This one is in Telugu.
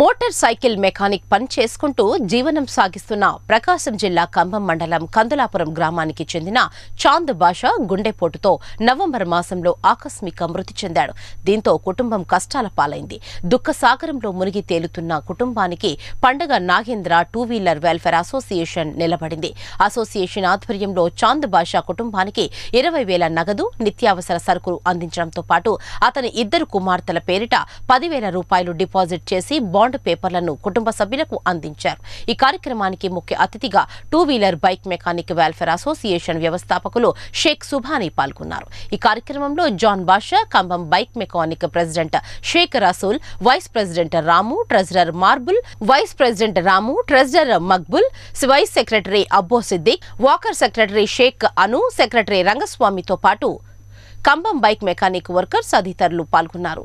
మోటార్ సైకిల్ మెకానిక్ పని చేసుకుంటూ జీవనం సాగిస్తున్న ప్రకాశం జిల్లా కంభం మండలం కందులాపురం గ్రామానికి చెందిన చాంద్ బాషా గుండెపోటుతో నవంబర్ మాసంలో ఆకస్మిక మృతి చెందాడు దీంతో కుటుంబం కష్టాల పాలైంది దుఃఖ సాగరంలో మునిగి తేలుతున్న కుటుంబానికి పండగ Nagendra two wheeler welfare association నిలబడింది అసోసియేషన్ ఆధ్వర్యంలో చాంద్ బాషా కుటుంబానికి ఇరవై వేల నగదు నిత్యావసర సరుకులు అందించడంతో పాటు అతని ఇద్దరు కుమార్తెల పేరిట పదివేల రూపాయలు డిపాజిట్ చేసి బాండ్ బాండ్ పేపర్లను కుటుంబ సభ్యులకు అందించారు ఈ కార్యక్రమానికి ముఖ్య అతిథిగా two wheeler bike mechanic welfare association వ్యవస్థాపకులు షేక్ సుభాని పాల్గొన్నారు ఈ కార్యక్రమంలో John Basha Cumbum bike mechanic president Sheikh Rasool vice president Ramu treasurer మార్బుల్ vice president Ramu treasurer Maqbool vice secretary అబ్బో సిద్దిక్ వాకర్ సెక్రటరీ షేక్ అను సెక్రటరీ రంగస్వామితో పాటు కంబం బైక్ మెకానిక్ వర్కర్స్ అధికారులు పాల్గొన్నారు